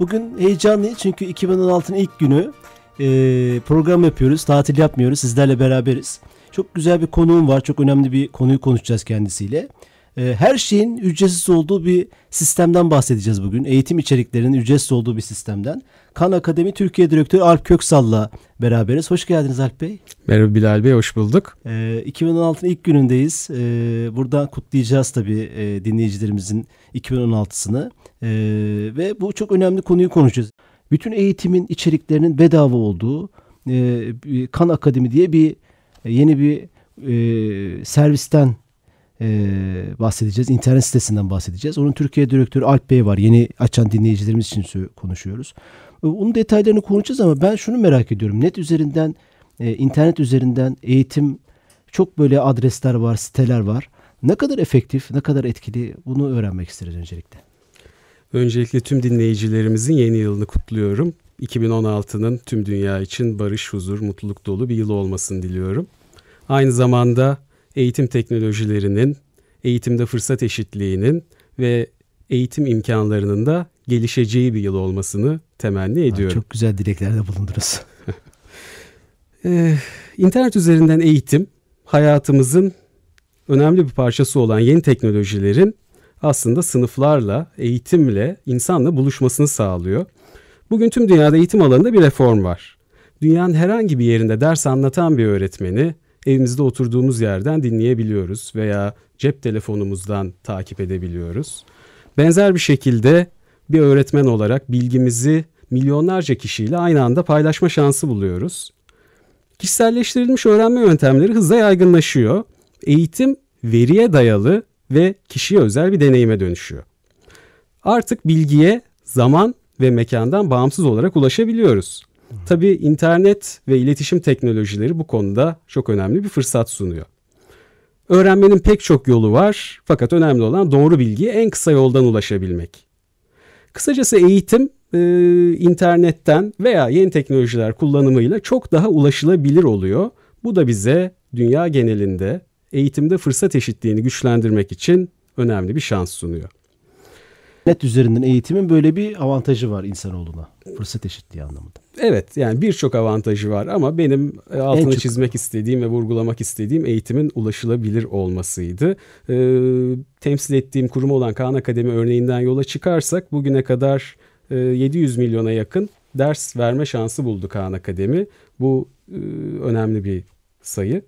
Bugün heyecanlıyım çünkü 2016'nın ilk günü e, program yapıyoruz. Tatil yapmıyoruz. Sizlerle beraberiz. Çok güzel bir konuğum var. Çok önemli bir konuyu konuşacağız kendisiyle. E, her şeyin ücretsiz olduğu bir sistemden bahsedeceğiz bugün. Eğitim içeriklerinin ücretsiz olduğu bir sistemden. Kan Akademi Türkiye Direktörü Alp Köksal'la beraberiz. Hoş geldiniz Alp Bey. Merhaba Bilal Bey, hoş bulduk. E, ee, 2016'nın ilk günündeyiz. E, buradan kutlayacağız tabii e, dinleyicilerimizin 2016'sını. Ee, ve bu çok önemli konuyu konuşacağız. Bütün eğitimin içeriklerinin bedava olduğu e, Kan Akademi diye bir e, yeni bir e, servisten e, bahsedeceğiz. İnternet sitesinden bahsedeceğiz. Onun Türkiye direktörü Alp Bey var. Yeni açan dinleyicilerimiz için konuşuyoruz. E, onun detaylarını konuşacağız ama ben şunu merak ediyorum. Net üzerinden, e, internet üzerinden eğitim çok böyle adresler var, siteler var. Ne kadar efektif, ne kadar etkili bunu öğrenmek isteriz öncelikle. Öncelikle tüm dinleyicilerimizin yeni yılını kutluyorum. 2016'nın tüm dünya için barış, huzur, mutluluk dolu bir yıl olmasını diliyorum. Aynı zamanda eğitim teknolojilerinin, eğitimde fırsat eşitliğinin ve eğitim imkanlarının da gelişeceği bir yıl olmasını temenni ediyorum. Çok güzel dileklerde bulundunuz. ee, internet üzerinden eğitim hayatımızın önemli bir parçası olan yeni teknolojilerin aslında sınıflarla, eğitimle, insanla buluşmasını sağlıyor. Bugün tüm dünyada eğitim alanında bir reform var. Dünyanın herhangi bir yerinde ders anlatan bir öğretmeni evimizde oturduğumuz yerden dinleyebiliyoruz veya cep telefonumuzdan takip edebiliyoruz. Benzer bir şekilde bir öğretmen olarak bilgimizi milyonlarca kişiyle aynı anda paylaşma şansı buluyoruz. Kişiselleştirilmiş öğrenme yöntemleri hızla yaygınlaşıyor. Eğitim veriye dayalı ve kişiye özel bir deneyime dönüşüyor. Artık bilgiye zaman ve mekandan bağımsız olarak ulaşabiliyoruz. Hmm. Tabi internet ve iletişim teknolojileri bu konuda çok önemli bir fırsat sunuyor. Öğrenmenin pek çok yolu var fakat önemli olan doğru bilgiye en kısa yoldan ulaşabilmek. Kısacası eğitim e, internetten veya yeni teknolojiler kullanımıyla çok daha ulaşılabilir oluyor. Bu da bize dünya genelinde eğitimde fırsat eşitliğini güçlendirmek için önemli bir şans sunuyor. Net üzerinden eğitimin böyle bir avantajı var insanoğluna. Fırsat eşitliği anlamında. Evet yani birçok avantajı var ama benim e, altını çok... çizmek istediğim ve vurgulamak istediğim eğitimin ulaşılabilir olmasıydı. Ee, temsil ettiğim kurum olan Kaan Akademi örneğinden yola çıkarsak bugüne kadar 700 e, milyona yakın ders verme şansı buldu Kaan Akademi. Bu e, önemli bir sayı.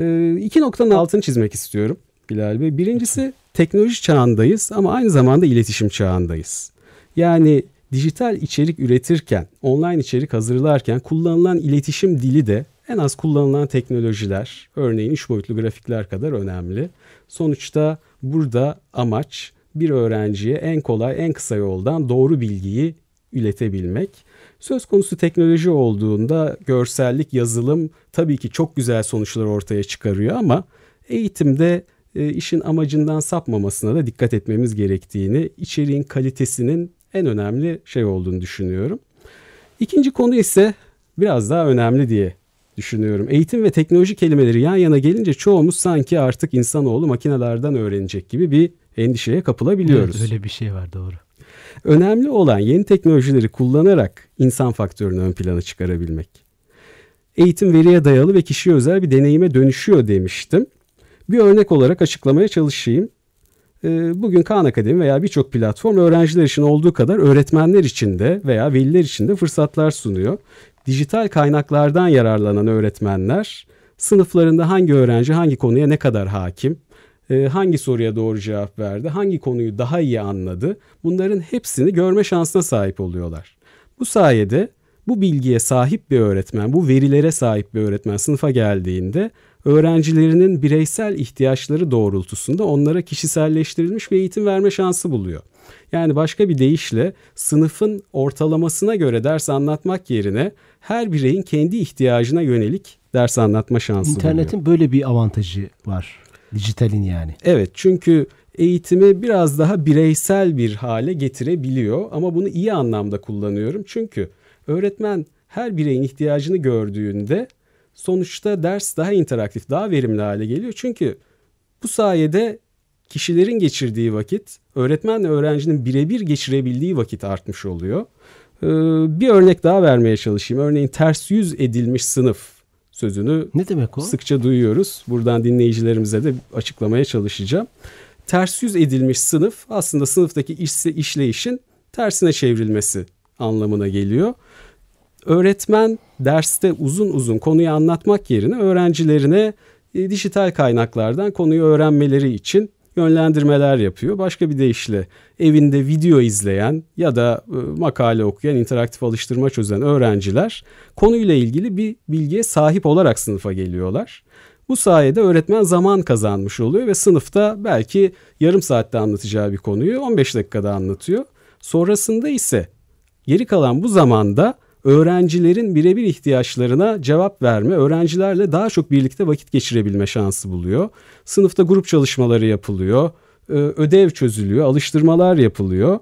E, iki noktanın altını çizmek istiyorum Bilal Bey. Birincisi teknoloji çağındayız ama aynı zamanda iletişim çağındayız. Yani dijital içerik üretirken, online içerik hazırlarken kullanılan iletişim dili de en az kullanılan teknolojiler, örneğin üç boyutlu grafikler kadar önemli. Sonuçta burada amaç bir öğrenciye en kolay, en kısa yoldan doğru bilgiyi iletebilmek. Söz konusu teknoloji olduğunda görsellik, yazılım tabii ki çok güzel sonuçlar ortaya çıkarıyor ama eğitimde e, işin amacından sapmamasına da dikkat etmemiz gerektiğini, içeriğin kalitesinin en önemli şey olduğunu düşünüyorum. İkinci konu ise biraz daha önemli diye düşünüyorum. Eğitim ve teknoloji kelimeleri yan yana gelince çoğumuz sanki artık insanoğlu makinelerden öğrenecek gibi bir endişeye kapılabiliyoruz. Evet, öyle bir şey var doğru. Önemli olan yeni teknolojileri kullanarak insan faktörünü ön plana çıkarabilmek. Eğitim veriye dayalı ve kişiye özel bir deneyime dönüşüyor demiştim. Bir örnek olarak açıklamaya çalışayım. Ee, bugün Khan Akademi veya birçok platform öğrenciler için olduğu kadar öğretmenler için de veya veliler için de fırsatlar sunuyor. Dijital kaynaklardan yararlanan öğretmenler sınıflarında hangi öğrenci hangi konuya ne kadar hakim, ee, hangi soruya doğru cevap verdi, hangi konuyu daha iyi anladı bunların hepsini görme şansına sahip oluyorlar. Bu sayede bu bilgiye sahip bir öğretmen, bu verilere sahip bir öğretmen sınıfa geldiğinde öğrencilerinin bireysel ihtiyaçları doğrultusunda onlara kişiselleştirilmiş bir eğitim verme şansı buluyor. Yani başka bir deyişle sınıfın ortalamasına göre ders anlatmak yerine her bireyin kendi ihtiyacına yönelik ders anlatma şansı İnternetin buluyor. böyle bir avantajı var. Dijitalin yani. Evet çünkü eğitimi biraz daha bireysel bir hale getirebiliyor ama bunu iyi anlamda kullanıyorum. Çünkü öğretmen her bireyin ihtiyacını gördüğünde sonuçta ders daha interaktif, daha verimli hale geliyor. Çünkü bu sayede kişilerin geçirdiği vakit, öğretmenle öğrencinin birebir geçirebildiği vakit artmış oluyor. Ee, bir örnek daha vermeye çalışayım. Örneğin ters yüz edilmiş sınıf sözünü ne demek o? sıkça duyuyoruz. Buradan dinleyicilerimize de açıklamaya çalışacağım. Ters yüz edilmiş sınıf aslında sınıftaki iş, işleyişin tersine çevrilmesi anlamına geliyor. Öğretmen derste uzun uzun konuyu anlatmak yerine öğrencilerine e, dijital kaynaklardan konuyu öğrenmeleri için yönlendirmeler yapıyor. Başka bir deyişle evinde video izleyen ya da e, makale okuyan, interaktif alıştırma çözen öğrenciler konuyla ilgili bir bilgiye sahip olarak sınıfa geliyorlar. Bu sayede öğretmen zaman kazanmış oluyor ve sınıfta belki yarım saatte anlatacağı bir konuyu 15 dakikada anlatıyor. Sonrasında ise geri kalan bu zamanda öğrencilerin birebir ihtiyaçlarına cevap verme, öğrencilerle daha çok birlikte vakit geçirebilme şansı buluyor. Sınıfta grup çalışmaları yapılıyor, e, ödev çözülüyor, alıştırmalar yapılıyor.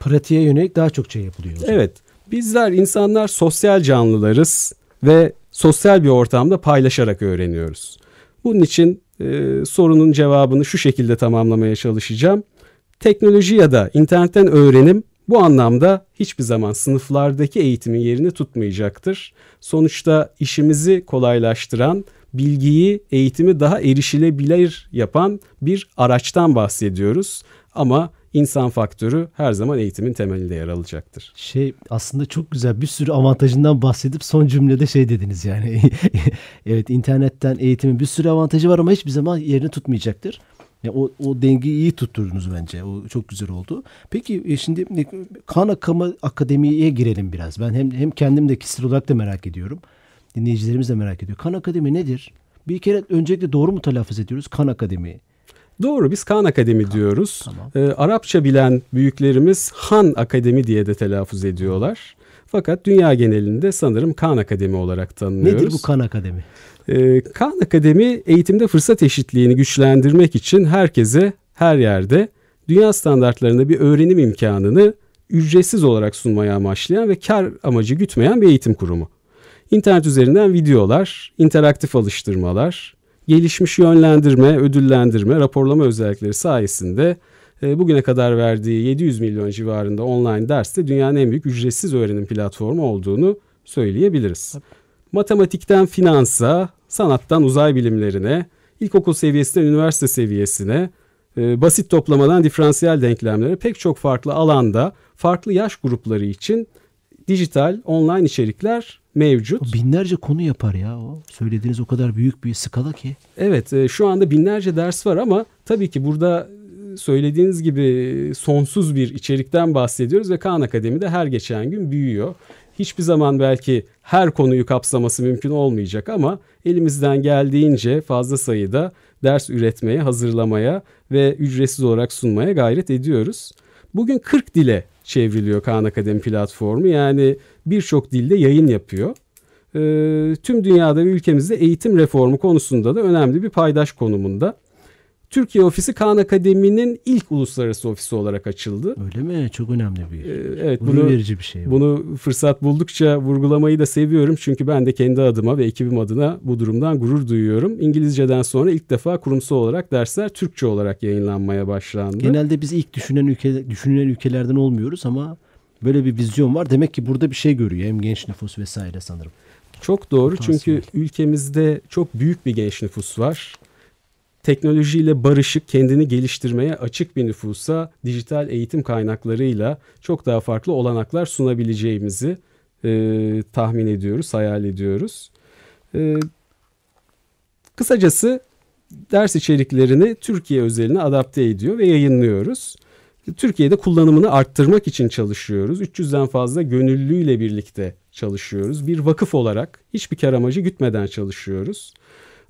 Pratiğe yönelik daha çok şey yapılıyor. Evet, bizler insanlar sosyal canlılarız ve sosyal bir ortamda paylaşarak öğreniyoruz. Bunun için e, sorunun cevabını şu şekilde tamamlamaya çalışacağım. Teknoloji ya da internetten öğrenim bu anlamda hiçbir zaman sınıflardaki eğitimin yerini tutmayacaktır. Sonuçta işimizi kolaylaştıran, bilgiyi, eğitimi daha erişilebilir yapan bir araçtan bahsediyoruz. Ama insan faktörü her zaman eğitimin temelinde yer alacaktır. Şey aslında çok güzel bir sürü avantajından bahsedip son cümlede şey dediniz yani. evet internetten eğitimin bir sürü avantajı var ama hiçbir zaman yerini tutmayacaktır. Yani o, o dengeyi iyi tutturdunuz bence. O çok güzel oldu. Peki e, şimdi e, Kan akımı Akademi'ye girelim biraz. Ben hem, hem kendim de kişisel olarak da merak ediyorum. Dinleyicilerimiz de merak ediyor. Kan Akademi nedir? Bir kere öncelikle doğru mu telaffuz ediyoruz? Kan Akademi. Doğru biz Kan Akademi kan, diyoruz. Tamam. E, Arapça bilen büyüklerimiz Han Akademi diye de telaffuz ediyorlar. Hı. Fakat dünya genelinde sanırım Khan Akademi olarak tanınıyoruz. Nedir bu Khan Akademi? Ee, Khan Akademi eğitimde fırsat eşitliğini güçlendirmek için herkese her yerde dünya standartlarında bir öğrenim imkanını ücretsiz olarak sunmaya amaçlayan ve kar amacı gütmeyen bir eğitim kurumu. İnternet üzerinden videolar, interaktif alıştırmalar, gelişmiş yönlendirme, ödüllendirme, raporlama özellikleri sayesinde e, bugüne kadar verdiği 700 milyon civarında online derste dünyanın en büyük ücretsiz öğrenim platformu olduğunu söyleyebiliriz. Tabii. Matematikten finansa, sanattan uzay bilimlerine, ilkokul seviyesinden üniversite seviyesine, e, basit toplamadan diferansiyel denklemlere pek çok farklı alanda farklı yaş grupları için dijital online içerikler mevcut. Binlerce konu yapar ya o. Söylediğiniz o kadar büyük bir skala ki. Evet e, şu anda binlerce ders var ama tabii ki burada söylediğiniz gibi sonsuz bir içerikten bahsediyoruz ve Khan Akademi de her geçen gün büyüyor. Hiçbir zaman belki her konuyu kapsaması mümkün olmayacak ama elimizden geldiğince fazla sayıda ders üretmeye, hazırlamaya ve ücretsiz olarak sunmaya gayret ediyoruz. Bugün 40 dile çevriliyor Khan Akademi platformu. Yani birçok dilde yayın yapıyor. E, tüm dünyada ve ülkemizde eğitim reformu konusunda da önemli bir paydaş konumunda. Türkiye ofisi Kaan Akademi'nin ilk uluslararası ofisi olarak açıldı. Öyle mi? Çok önemli bir. Ee, evet, bunu, verici bir şey. Bu. Bunu fırsat buldukça vurgulamayı da seviyorum. Çünkü ben de kendi adıma ve ekibim adına bu durumdan gurur duyuyorum. İngilizceden sonra ilk defa kurumsal olarak dersler Türkçe olarak yayınlanmaya başlandı. Genelde biz ilk düşünen ülke düşünülen ülkelerden olmuyoruz ama böyle bir vizyon var. Demek ki burada bir şey görüyor hem genç nüfus vesaire sanırım. Çok doğru çünkü ülkemizde çok büyük bir genç nüfus var teknolojiyle barışık, kendini geliştirmeye açık bir nüfusa dijital eğitim kaynaklarıyla çok daha farklı olanaklar sunabileceğimizi e, tahmin ediyoruz, hayal ediyoruz. E, kısacası ders içeriklerini Türkiye özeline adapte ediyor ve yayınlıyoruz. Türkiye'de kullanımını arttırmak için çalışıyoruz. 300'den fazla gönüllüyle birlikte çalışıyoruz. Bir vakıf olarak hiçbir kar amacı gütmeden çalışıyoruz.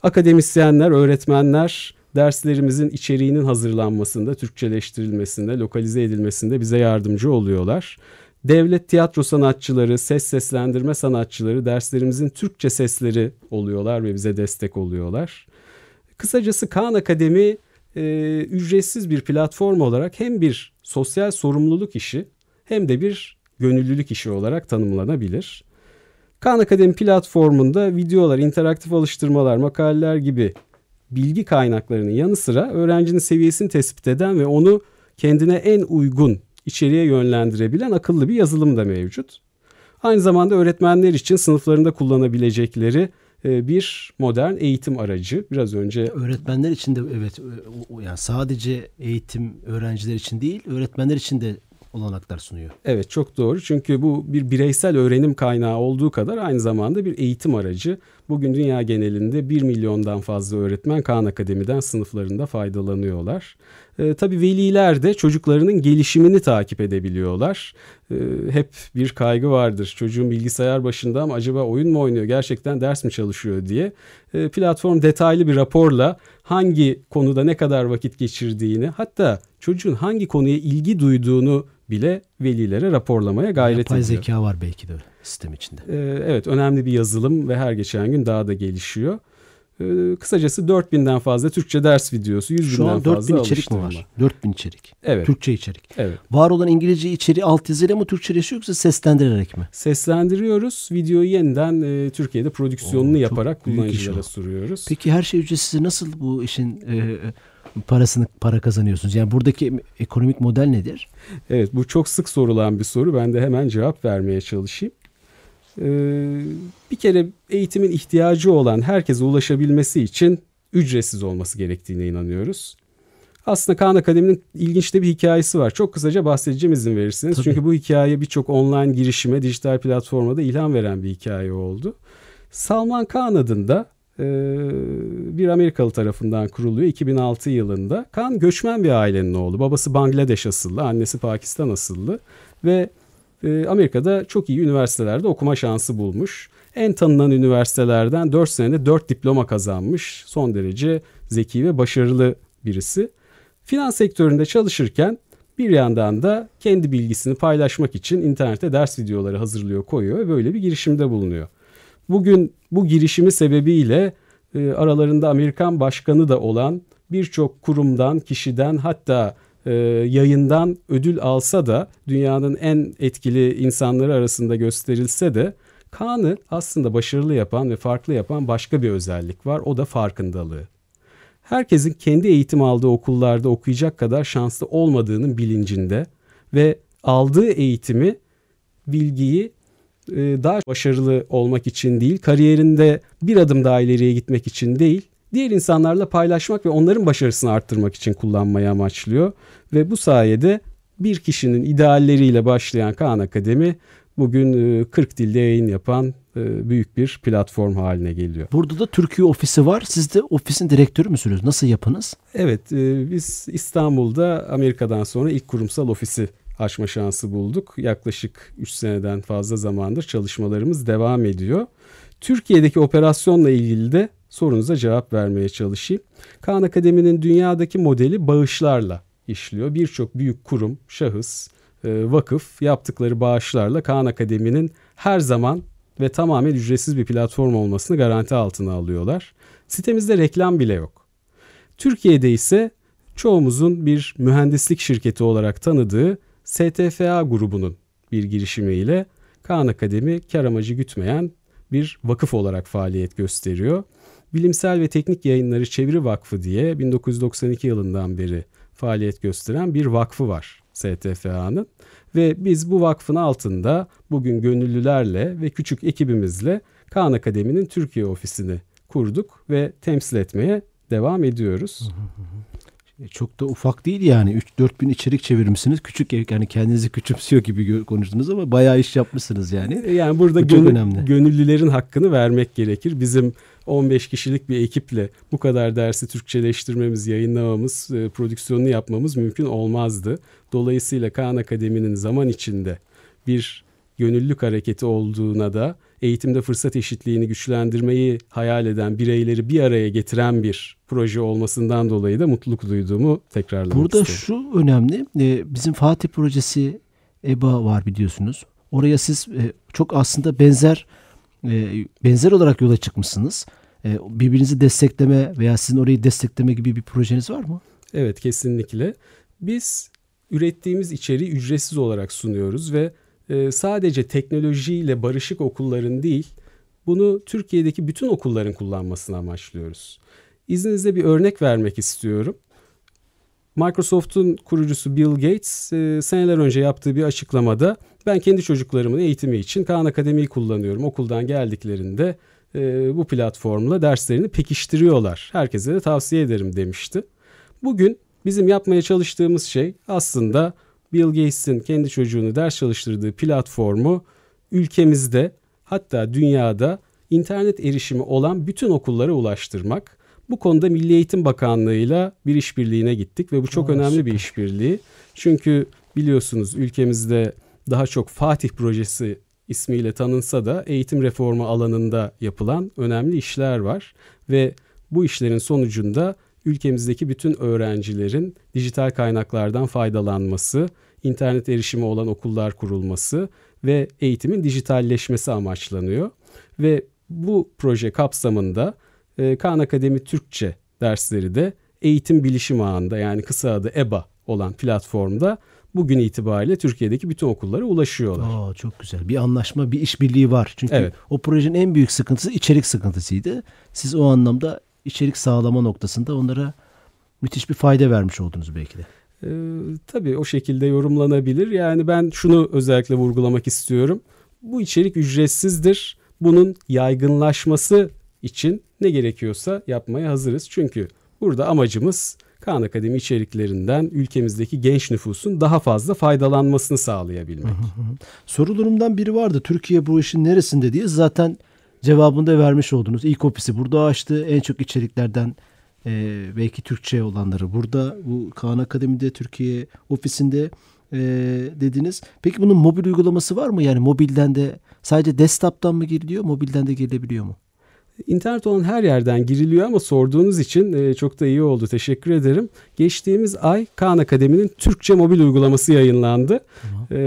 Akademisyenler, öğretmenler derslerimizin içeriğinin hazırlanmasında, Türkçeleştirilmesinde, lokalize edilmesinde bize yardımcı oluyorlar. Devlet tiyatro sanatçıları, ses seslendirme sanatçıları derslerimizin Türkçe sesleri oluyorlar ve bize destek oluyorlar. Kısacası Kaan Akademi e, ücretsiz bir platform olarak hem bir sosyal sorumluluk işi hem de bir gönüllülük işi olarak tanımlanabilir. Khan Akademi platformunda videolar, interaktif alıştırmalar, makaleler gibi bilgi kaynaklarının yanı sıra öğrencinin seviyesini tespit eden ve onu kendine en uygun içeriğe yönlendirebilen akıllı bir yazılım da mevcut. Aynı zamanda öğretmenler için sınıflarında kullanabilecekleri e, bir modern eğitim aracı. Biraz önce öğretmenler için de evet e, yani sadece eğitim öğrenciler için değil, öğretmenler için de olanaklar sunuyor. Evet çok doğru çünkü bu bir bireysel öğrenim kaynağı olduğu kadar aynı zamanda bir eğitim aracı Bugün dünya genelinde 1 milyondan fazla öğretmen Khan Akademi'den sınıflarında faydalanıyorlar. E, tabii veliler de çocuklarının gelişimini takip edebiliyorlar. E, hep bir kaygı vardır. Çocuğun bilgisayar başında ama acaba oyun mu oynuyor, gerçekten ders mi çalışıyor diye. E, platform detaylı bir raporla hangi konuda ne kadar vakit geçirdiğini hatta çocuğun hangi konuya ilgi duyduğunu bile velilere raporlamaya gayret Yapay ediyor. Yapay zeka var belki de sistem içinde. Ee, evet önemli bir yazılım ve her geçen gün daha da gelişiyor. Ee, kısacası 4000'den fazla Türkçe ders videosu, 100 Şu an 4000 içerik mi var? 4000 içerik. Evet. Türkçe içerik. Evet. Var olan İngilizce içeriği alt yazıyla mı Türkçeleşiyor yoksa seslendirerek mi? Seslendiriyoruz. Videoyu yeniden e, Türkiye'de prodüksiyonunu Oo, yaparak kullanıcılara sunuyoruz. Peki her şey ücretsiz. Nasıl bu işin e, e parasını para kazanıyorsunuz? Yani buradaki ekonomik model nedir? Evet bu çok sık sorulan bir soru. Ben de hemen cevap vermeye çalışayım. Ee, bir kere eğitimin ihtiyacı olan herkese ulaşabilmesi için ücretsiz olması gerektiğine inanıyoruz. Aslında Kaan Akademi'nin ilginç de bir hikayesi var. Çok kısaca bahsedeceğim izin verirsiniz. Tabii. Çünkü bu hikaye birçok online girişime, dijital platforma da ilham veren bir hikaye oldu. Salman Kaan adında ee, bir Amerikalı tarafından kuruluyor 2006 yılında. Kan göçmen bir ailenin oğlu. Babası Bangladeş asıllı, annesi Pakistan asıllı ve e, Amerika'da çok iyi üniversitelerde okuma şansı bulmuş. En tanınan üniversitelerden 4 senede 4 diploma kazanmış. Son derece zeki ve başarılı birisi. Finans sektöründe çalışırken bir yandan da kendi bilgisini paylaşmak için internette ders videoları hazırlıyor, koyuyor ve böyle bir girişimde bulunuyor. Bugün bu girişimi sebebiyle e, aralarında Amerikan başkanı da olan birçok kurumdan, kişiden hatta e, yayından ödül alsa da dünyanın en etkili insanları arasında gösterilse de Kaan'ı aslında başarılı yapan ve farklı yapan başka bir özellik var. O da farkındalığı. Herkesin kendi eğitim aldığı okullarda okuyacak kadar şanslı olmadığının bilincinde ve aldığı eğitimi, bilgiyi e, daha başarılı olmak için değil, kariyerinde bir adım daha ileriye gitmek için değil, diğer insanlarla paylaşmak ve onların başarısını arttırmak için kullanmayı amaçlıyor. Ve bu sayede bir kişinin idealleriyle başlayan Kaan Akademi bugün 40 e, dilde yayın yapan e, büyük bir platform haline geliyor. Burada da Türkiye ofisi var. Siz de ofisin direktörü müsünüz? Nasıl yapınız? Evet, biz İstanbul'da Amerika'dan sonra ilk kurumsal ofisi Açma şansı bulduk. Yaklaşık 3 seneden fazla zamandır çalışmalarımız devam ediyor. Türkiye'deki operasyonla ilgili de sorunuza cevap vermeye çalışayım. Kaan Akademi'nin dünyadaki modeli bağışlarla işliyor. Birçok büyük kurum, şahıs, e, vakıf yaptıkları bağışlarla Kaan Akademi'nin her zaman ve tamamen ücretsiz bir platform olmasını garanti altına alıyorlar. Sitemizde reklam bile yok. Türkiye'de ise çoğumuzun bir mühendislik şirketi olarak tanıdığı STFA grubunun bir girişimiyle Kaan Akademi kar amacı gütmeyen bir vakıf olarak faaliyet gösteriyor. Bilimsel ve Teknik Yayınları Çeviri Vakfı diye 1992 yılından beri faaliyet gösteren bir vakfı var STFA'nın ve biz bu vakfın altında bugün gönüllülerle ve küçük ekibimizle Kaan Akademi'nin Türkiye ofisini kurduk ve temsil etmeye devam ediyoruz. E, çok da ufak değil yani. 3-4 bin içerik çevirmişsiniz. Küçük yani kendinizi küçümsüyor gibi konuştunuz ama bayağı iş yapmışsınız yani. E, yani burada Bu önemli. gönüllülerin hakkını vermek gerekir. Bizim 15 kişilik bir ekiple bu kadar dersi Türkçeleştirmemiz, yayınlamamız, e, prodüksiyonunu yapmamız mümkün olmazdı. Dolayısıyla Kaan Akademi'nin zaman içinde bir gönüllülük hareketi olduğuna da eğitimde fırsat eşitliğini güçlendirmeyi hayal eden bireyleri bir araya getiren bir proje olmasından dolayı da mutluluk duyduğumu tekrarlamak Burada isterim. şu önemli. E, bizim Fatih projesi EBA var biliyorsunuz. Oraya siz e, çok aslında benzer e, benzer olarak yola çıkmışsınız. Birbirinizi destekleme veya sizin orayı destekleme gibi bir projeniz var mı? Evet kesinlikle. Biz ürettiğimiz içeriği ücretsiz olarak sunuyoruz ve ee, sadece teknolojiyle barışık okulların değil, bunu Türkiye'deki bütün okulların kullanmasını amaçlıyoruz. İzninizle bir örnek vermek istiyorum. Microsoft'un kurucusu Bill Gates e, seneler önce yaptığı bir açıklamada ben kendi çocuklarımın eğitimi için Khan Akademi'yi kullanıyorum. Okuldan geldiklerinde e, bu platformla derslerini pekiştiriyorlar. Herkese de tavsiye ederim demişti. Bugün bizim yapmaya çalıştığımız şey aslında Bill Gates'in kendi çocuğunu ders çalıştırdığı platformu ülkemizde hatta dünyada internet erişimi olan bütün okullara ulaştırmak. Bu konuda Milli Eğitim Bakanlığı'yla bir işbirliğine gittik ve bu çok Aa, önemli süper. bir işbirliği. Çünkü biliyorsunuz ülkemizde daha çok Fatih projesi ismiyle tanınsa da eğitim reformu alanında yapılan önemli işler var ve bu işlerin sonucunda ülkemizdeki bütün öğrencilerin dijital kaynaklardan faydalanması, internet erişimi olan okullar kurulması ve eğitimin dijitalleşmesi amaçlanıyor. Ve bu proje kapsamında e, Khan Akademi Türkçe dersleri de eğitim bilişim ağında yani kısa adı EBA olan platformda bugün itibariyle Türkiye'deki bütün okullara ulaşıyorlar. Aa, çok güzel. Bir anlaşma, bir işbirliği var. Çünkü evet. o projenin en büyük sıkıntısı içerik sıkıntısıydı. Siz o anlamda içerik sağlama noktasında onlara müthiş bir fayda vermiş oldunuz belki de. Ee, tabii o şekilde yorumlanabilir. Yani ben şunu özellikle vurgulamak istiyorum. Bu içerik ücretsizdir. Bunun yaygınlaşması için ne gerekiyorsa yapmaya hazırız. Çünkü burada amacımız Kaan Akademi içeriklerinden ülkemizdeki genç nüfusun daha fazla faydalanmasını sağlayabilmek. Sorularımdan biri vardı. Türkiye bu işin neresinde diye zaten cevabını da vermiş oldunuz. İlk ofisi burada açtı. En çok içeriklerden e, belki Türkçe olanları burada. Bu Kaan Akademi'de Türkiye ofisinde e, dediniz. Peki bunun mobil uygulaması var mı? Yani mobilden de sadece desktop'tan mı giriliyor? Mobilden de girilebiliyor mu? İnternet olan her yerden giriliyor ama sorduğunuz için e, çok da iyi oldu. Teşekkür ederim. Geçtiğimiz ay Kaan Akademi'nin Türkçe mobil uygulaması yayınlandı. Ee,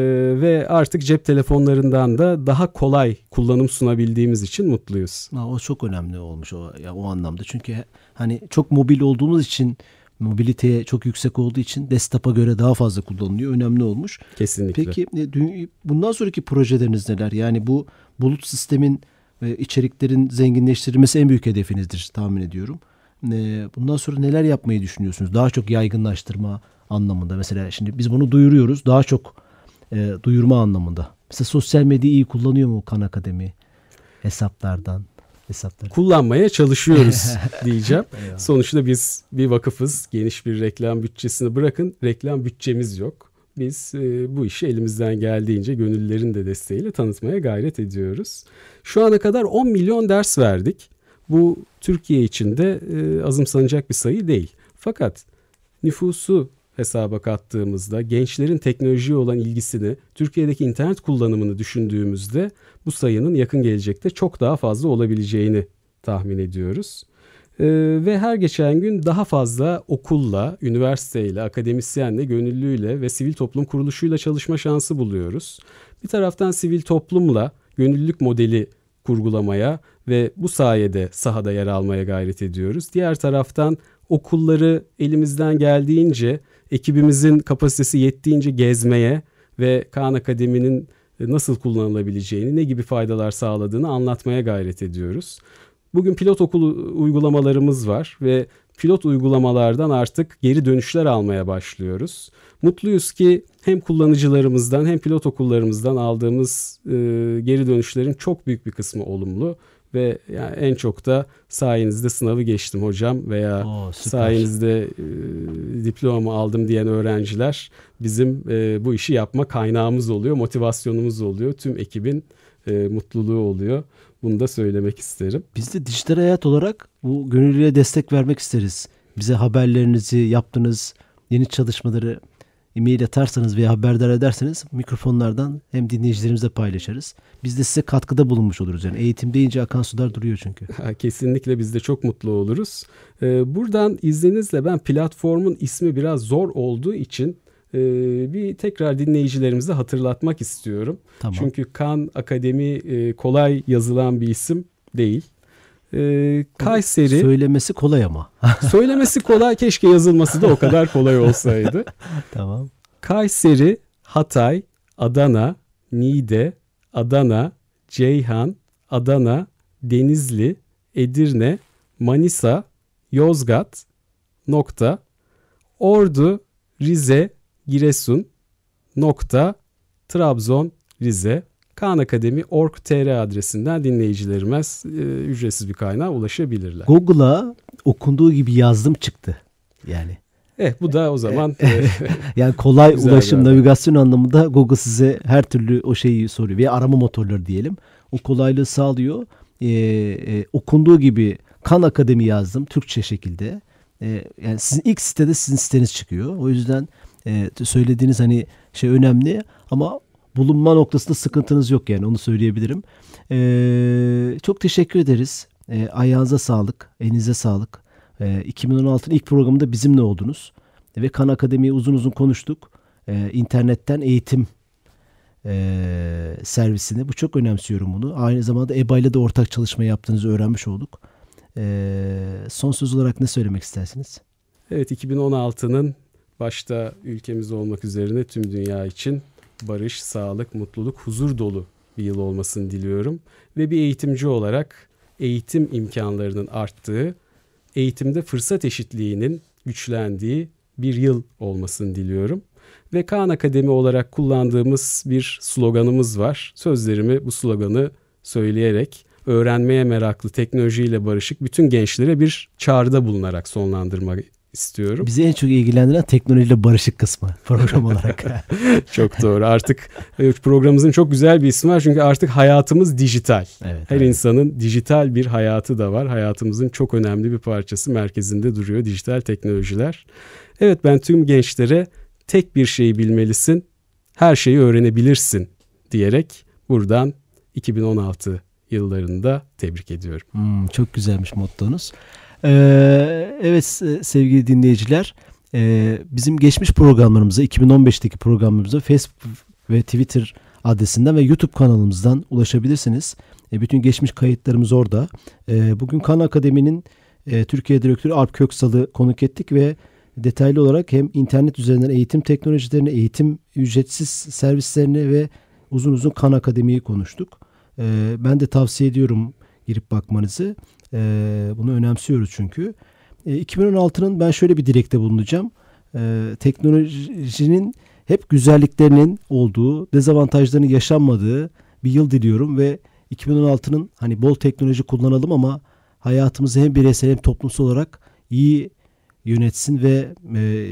ve artık cep telefonlarından da daha kolay kullanım sunabildiğimiz için mutluyuz. Ha, o çok önemli olmuş o, ya, o anlamda. Çünkü hani çok mobil olduğumuz için mobiliteye çok yüksek olduğu için desktop'a göre daha fazla kullanılıyor. Önemli olmuş. Kesinlikle. Peki e, bundan sonraki projeleriniz neler? Yani bu bulut sistemin ve içeriklerin zenginleştirilmesi en büyük hedefinizdir tahmin ediyorum. E, bundan sonra neler yapmayı düşünüyorsunuz? Daha çok yaygınlaştırma anlamında. Mesela şimdi biz bunu duyuruyoruz. Daha çok e, duyurma anlamında. Mesela sosyal medyayı iyi kullanıyor mu Kan Akademi hesaplardan? hesapları. Kullanmaya çalışıyoruz diyeceğim. Sonuçta biz bir vakıfız. Geniş bir reklam bütçesini bırakın. Reklam bütçemiz yok. Biz e, bu işi elimizden geldiğince gönüllülerin de desteğiyle tanıtmaya gayret ediyoruz. Şu ana kadar 10 milyon ders verdik. Bu Türkiye için de e, azımsanacak bir sayı değil. Fakat nüfusu hesaba kattığımızda gençlerin teknolojiye olan ilgisini, Türkiye'deki internet kullanımını düşündüğümüzde bu sayının yakın gelecekte çok daha fazla olabileceğini tahmin ediyoruz. Ee, ve her geçen gün daha fazla okulla, üniversiteyle, akademisyenle, gönüllüyle ve sivil toplum kuruluşuyla çalışma şansı buluyoruz. Bir taraftan sivil toplumla gönüllülük modeli kurgulamaya ve bu sayede sahada yer almaya gayret ediyoruz. Diğer taraftan okulları elimizden geldiğince ekibimizin kapasitesi yettiğince gezmeye ve Kaan Akademi'nin e, nasıl kullanılabileceğini, ne gibi faydalar sağladığını anlatmaya gayret ediyoruz. Bugün pilot okulu uygulamalarımız var ve pilot uygulamalardan artık geri dönüşler almaya başlıyoruz. Mutluyuz ki hem kullanıcılarımızdan hem pilot okullarımızdan aldığımız e, geri dönüşlerin çok büyük bir kısmı olumlu ve yani en çok da sayenizde sınavı geçtim hocam veya Oo, sayenizde e, diplomamı aldım diyen öğrenciler bizim e, bu işi yapma kaynağımız oluyor, motivasyonumuz oluyor. Tüm ekibin e, mutluluğu oluyor. Bunu da söylemek isterim. Biz de dijital hayat olarak bu gönüllüye destek vermek isteriz. Bize haberlerinizi yaptınız, yeni çalışmaları e-mail atarsanız veya haberdar ederseniz mikrofonlardan hem dinleyicilerimize paylaşırız. Biz de size katkıda bulunmuş oluruz. Yani eğitim deyince akan sular duruyor çünkü. kesinlikle biz de çok mutlu oluruz. Ee, buradan izninizle ben platformun ismi biraz zor olduğu için e, bir tekrar dinleyicilerimize hatırlatmak istiyorum. Tamam. Çünkü Kan Akademi e, kolay yazılan bir isim değil. E, Kayseri. Söylemesi kolay ama. söylemesi kolay keşke yazılması da o kadar kolay olsaydı. tamam. Kayseri, Hatay, Adana, Niğde, Adana, Ceyhan, Adana, Denizli, Edirne, Manisa, Yozgat, nokta, Ordu, Rize, Giresun, nokta, Trabzon, Rize, Kaan Akademi org.tr adresinden dinleyicilerimiz e, ücretsiz bir kaynağa ulaşabilirler. Google'a okunduğu gibi yazdım çıktı. Yani Eh bu da o zaman eh, e, yani kolay ulaşım yani. navigasyon anlamında Google size her türlü o şeyi soruyor veya arama motorları diyelim. O kolaylığı sağlıyor. Ee, e, okunduğu gibi Kan Akademi yazdım Türkçe şekilde. Ee, yani sizin ilk sitede sizin siteniz çıkıyor. O yüzden e, söylediğiniz hani şey önemli ama bulunma noktasında sıkıntınız yok yani onu söyleyebilirim. E, çok teşekkür ederiz. E, ayağınıza sağlık, elinize sağlık. E, ee, 2016'nın ilk programında bizimle oldunuz. Ve Kan Akademi'yi uzun uzun konuştuk. E, internetten eğitim e, servisini. Bu çok önemsiyorum bunu. Aynı zamanda EBA ile de ortak çalışma yaptığınızı öğrenmiş olduk. E, son söz olarak ne söylemek istersiniz? Evet 2016'nın başta ülkemiz olmak üzere tüm dünya için barış, sağlık, mutluluk, huzur dolu bir yıl olmasını diliyorum. Ve bir eğitimci olarak eğitim imkanlarının arttığı, eğitimde fırsat eşitliğinin güçlendiği bir yıl olmasını diliyorum. Ve Kaan Akademi olarak kullandığımız bir sloganımız var. Sözlerimi bu sloganı söyleyerek öğrenmeye meraklı, teknolojiyle barışık bütün gençlere bir çağrıda bulunarak sonlandırmak istiyorum. Bizi en çok ilgilendiren teknolojiyle barışık kısmı program olarak. çok doğru. Artık programımızın çok güzel bir ismi var çünkü artık hayatımız dijital. Evet, Her evet. insanın dijital bir hayatı da var. Hayatımızın çok önemli bir parçası merkezinde duruyor dijital teknolojiler. Evet ben tüm gençlere tek bir şeyi bilmelisin, her şeyi öğrenebilirsin diyerek buradan 2016 yıllarında tebrik ediyorum. Hmm, çok güzelmiş mottonuz. Ee, evet sevgili dinleyiciler e, bizim geçmiş programlarımıza 2015'teki programlarımıza Facebook ve Twitter adresinden ve YouTube kanalımızdan ulaşabilirsiniz. E, bütün geçmiş kayıtlarımız orada. E, bugün Kan Akademi'nin e, Türkiye Direktörü Alp Köksal'ı konuk ettik ve detaylı olarak hem internet üzerinden eğitim teknolojilerini, eğitim ücretsiz servislerini ve uzun uzun Kan Akademi'yi konuştuk. E, ben de tavsiye ediyorum girip bakmanızı. E, bunu önemsiyoruz çünkü. E, ee, 2016'nın ben şöyle bir direkte bulunacağım. E, teknolojinin hep güzelliklerinin olduğu, dezavantajlarının yaşanmadığı bir yıl diliyorum ve 2016'nın hani bol teknoloji kullanalım ama hayatımızı hem bireysel hem toplumsal olarak iyi yönetsin ve e,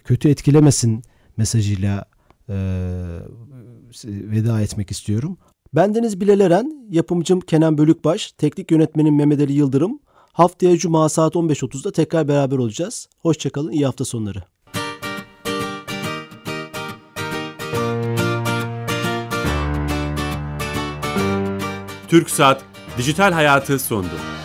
kötü etkilemesin mesajıyla e, veda etmek istiyorum. Bendeniz Bileleren, yapımcım Kenan Bölükbaş, teknik yönetmenim Mehmet Ali Yıldırım. Haftaya Cuma saat 15.30'da tekrar beraber olacağız. Hoşçakalın, iyi hafta sonları. Türk Saat Dijital Hayatı sondu.